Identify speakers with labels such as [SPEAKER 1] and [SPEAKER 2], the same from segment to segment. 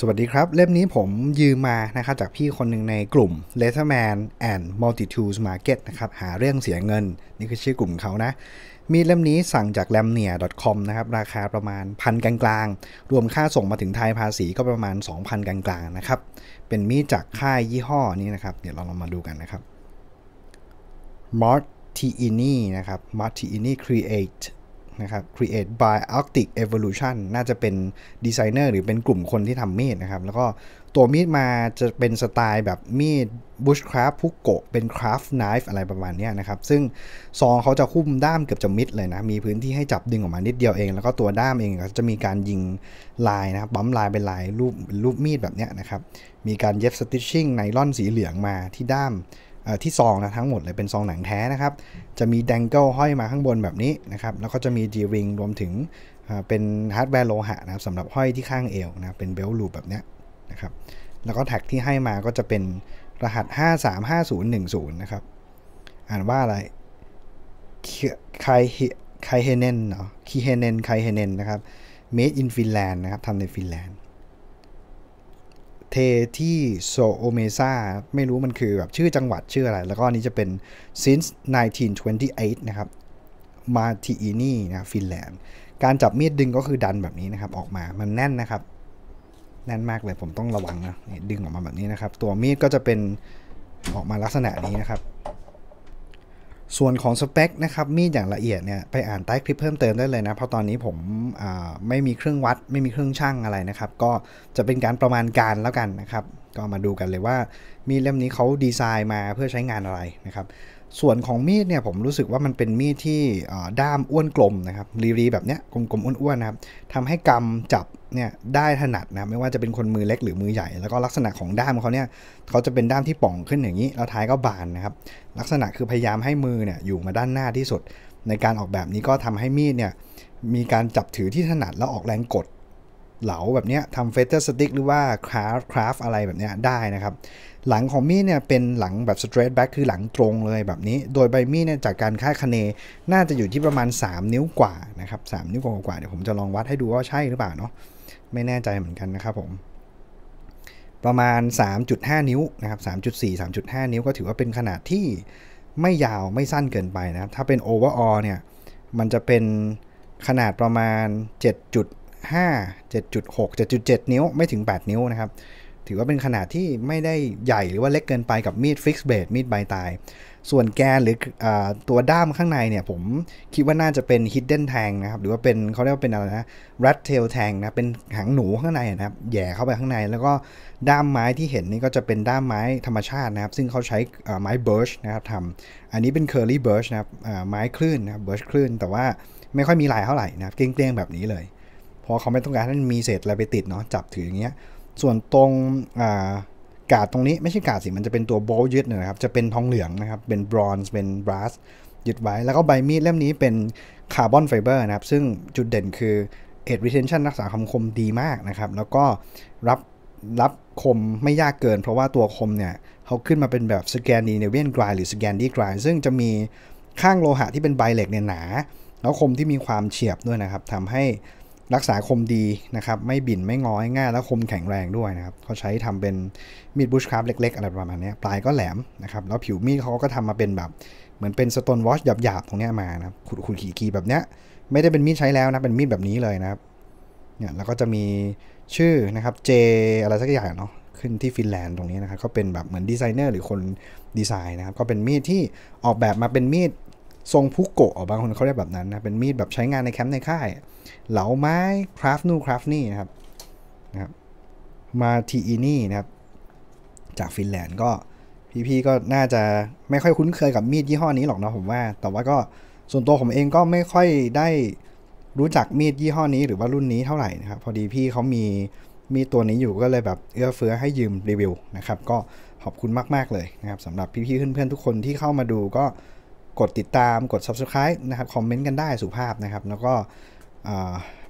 [SPEAKER 1] สวัสดีครับเล่มนี้ผมยืมมานะครับจากพี่คนหนึ่งในกลุ่ม l e t t e r m a n and Multitudes Market นะครับหาเรื่องเสียเงินนี่คือชื่อกลุ่มเขานะ มีเล่มนี้สั่งจาก l a m n i a c o m นะครับ ราคาประมาณพันกลางๆรวมค่าส่งมาถึงไทยภาษีก็ประมาณ 2,000 กลางๆนะครับ เป็นมีดจากค่ายยี่ห้อนี้นะครับ เดี๋ยวเราลองมาดูกันนะครับ Martini นะครับ Martini Create นะครับ create by Arctic Evolution น่าจะเป็นดีไซเนอร์ หรือเป็นกลุ่มคนที่ทำมีดนะครับ แล้วก็ตัวมีดมาจะเป็นสไตล์แบบมีด bushcraft พุกโกะเป็น craft knife อะไรประมาณนี้นะครับ ซึ่งซองเขาจะคุ้มด้ามเกือบจะมิดเลยนะ มีพื้นที่ให้จับดึงออกมานิดเดียวเอง แล้วก็ตัวด้ามเองก็จะมีการยิงลายนะครับั๊มลายเป็นลายรูปรูปมีดแบบนี้นะครับ มีการเย็บ stitching ไนลอนสีเหลืองมาที่ด้ามที่ซองนะทั้งหมดเลยเป็นซองหนังแท้นะครับ จะมีแดงเกิลห้อยมาข้างบนแบบนี้นะครับแล้วก็จะมีจีริงรวมถึงเป็นฮาร์ดแวร์โลหะนะครับสำหรับห้อยที่ข้างเอวนะเป็นเบลลูปแบบนี้นะครับ แล้วก็แท็กที่ให้มาก็จะเป็นรหัส 535010นะครับอ่านว่าอะไรคไคเฮเนนเนาะคีเฮเนนไคเฮเนนนะครับ made in Finland นะครับทำในฟินแลนด์เทที่โซโอเมซาไม่รู้มันคือแบบชื่อจังหวัดชื่ออะไร แล้วก็นี้จะเป็น since 1928 นะครับมาทีอนี่นะฟินแลนด์การจับมีดดึงก็คือดันแบบนี้นะครับ ออกมามันแน่นนะครับ แน่นมากเลยผมต้องระวังนะ ดึงออกมาแบบนี้นะครับ ตัวมีดก็จะเป็นออกมาลักษณะนี้นะครับส่วนของสเปคนะครับ มีดอย่างละเอียดเนี่ยไปอ่านใต้คลิปเพิ่มเติมได้เลยนะเพราะตอนนี้ผมไม่มีเครื่องวัดไม่มีเครื่องช่างอะไรนะครับก็จะเป็นการประมาณการแล้วกันนะครับก็มาดูกันเลยว่ามีดเล่มนี้เขาดีไซน์มาเพื่อใช้งานอะไรนะครับส่วนของมีดเนี่ยผมรู้สึกว่ามันเป็นมีดที่ด้ามอ้วนกลมนะครับรีรีแบบเนี้ยกลมกลมอ้วนๆนะครับทำให้กำจับเนี่ยได้ถนัดนะไม่ว่าจะเป็นคนมือเล็กหรือมือใหญ่ แล้วก็ลักษณะของด้ามเขาเนี่ยเขาจะเป็นด้ามที่ป่องขึ้นอย่างนี้แล้วท้ายก็บานนะครับ ลักษณะคือพยายามให้มือเนี่ยอยู่มาด้านหน้าที่สุด ในการออกแบบนี้ก็ทำให้มีดเนี่ยมีการจับถือที่ถนัดแล้วออกแรงกดเหลาแบบนี้ทำเฟเตอร์สติ๊กหรือว่าคราฟคราฟอะไรแบบนี้ได้นะครับ หลังของมีดเนี่ยเป็นหลังแบบสเตรทแบ็กคือหลังตรงเลยแบบนี้ โดยใบมีดเนี่ยจากการค่าคะเนน่าจะอยู่ที่ประมาณ 3 นิ้วกว่านะครับ3นิ้วกว่ากว่าเดี๋ยวผมจะลองวัดให้ดูว่าใช่หรือเปล่าเนาะไม่แน่ใจเหมือนกันนะครับผม ประมาณ 3.5 นิ้วนะครับ 3.4 3.5 นิ้วก็ถือว่าเป็นขนาดที่ไม่ยาวไม่สั้นเกินไปนะครับถ้าเป็นโอเวอร์ออเนี่ยมันจะเป็นขนาดประมาณ7ด7.5 7.6 7.7 นิ้วไม่ถึง 8 นิ้วนะครับ ถือว่าเป็นขนาดที่ไม่ได้ใหญ่หรือว่าเล็กเกินไปกับมีดฟิกซ์เบดมีดใบตาย ส่วนแกนหรืออตัวด้ามข้างในเนี่ย ผมคิดว่าน่าจะเป็นฮิดเด้นแทงนะครับหรือว่าเป็นเขาเรียกว่าเป็นอะไรนะแรดเทลแทงนะเป็นหางหนูข้างในนะครับแย่เข้าไปข้างใน แล้วก็ด้ามไม้ที่เห็นนี่ก็จะเป็นด้ามไม้ธรรมชาตินะครับซึ่งเขาใช้ไม้เบิร์ชนะครับทำอันนี้เป็นเค์รี่เบิร์ชนะครับไม้คลื่นนะครับิร์ชคลื่นแต่ว่าไม่ค่อยมีลายเท่าไหร่นะครับเกลี้ยงแบบนี้เลยพราะเขาไม่ต้องการให้มนมีเศษอะไรไปติดเนาะจับถืออย่างเงี้ยส่วนตรงกาดตรงนี้ไม่ใช่กาดสิมันจะเป็นตัวโบลยึดนะครับจะเป็นทองเหลืองนะครับ เป็นบรอนซ์เป็นบรัสยึดไว้ แล้วก็ใบมีดเล่มนี้เป็นคาร์บอนไฟเบอร์นะครับ ซึ่งจุดเด่นคือเอ็ดรีเทนชันรักษาคมคมดีมากนะครับ แล้วก็รับรับคมไม่ยากเกินเพราะว่าตัวคมเนี่ยเขาขึ้นมาเป็นแบบสแกนดีเนเวียนกรายหรือสแกนดีกรายซึ่งจะมีข้างโลหะที่เป็นใบเหล็กเนี่ยหนา แล้วคมที่มีความเฉียบด้วยนะครับทำให้รักษาคมดีนะครับไม่บิ่นไม่งอง่ายแล้วคมแข็งแรงด้วยนะครับเขาใช้ทำเป็นมีดบุชคราฟเล็กๆอะไรประมาณนี้ ปลายก็แหลมนะครับแล้วผิวมีดเขาก็ทำมาเป็นแบบ เหมือนเป็นสโตนวอชหยาบๆ ตรงนี้มานะขุดขุดขีดีแบบเนี้ย ไม่ได้เป็นมีดใช้แล้วนะเป็นมีดแบบนี้เลยนะครับเนี่ยแล้วก็จะมีชื่อ นะครับเจอะไรสักอย่างเนาะขึ้นที่ฟินแลนด์ตรงนี้นะครับก็เป็นแบบเหมือนดีไซเนอร์หรือคนดีไซน์นะครับก็เป็นมีดที่ออกแบบมาเป็นมีดทรงพุกโกะบางคนเขาเรียกแบบนั้นนะเป็นมีดแบบใช้งานในแคมป์ในค่ายเหลา ไม้คราฟนู่คราฟนี่นะครับนะครับมาทีอีนี่นะครับจากฟินแลนด์ก็พี่ๆก็น่าจะไม่ค่อยคุ้นเคยกับมีดยี่ห้อนี้หรอกนะผมว่าแต่ว่าก็ส่วนตัวผมเองก็ไม่ค่อยได้รู้จักมีดยี่ห้อนี้หรือว่ารุ่นนี้เท่าไหร่นะครับพอดีพี่เขามีมีตัวนี้อยู่ก็เลยแบบเอื้อเฟื้อให้ยืมรีวิวนะครับก็ขอบคุณมากๆเลยนะครับสำหรับพี่ๆเพื่อนๆทุกคนที่เข้ามาดูก็กดติดตามกด subscribe นะครับ คอมเมนต์กันได้สุภาพนะครับ แล้วก็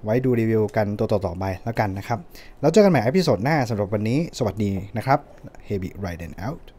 [SPEAKER 1] ไว้ดูรีวิวกันตัวต่อๆไปแล้วกันนะครับ แล้วเจอกันใหม่อพิโซดหน้าสำหรับวันนี้ สวัสดีนะครับ h e ไร r i d เ n out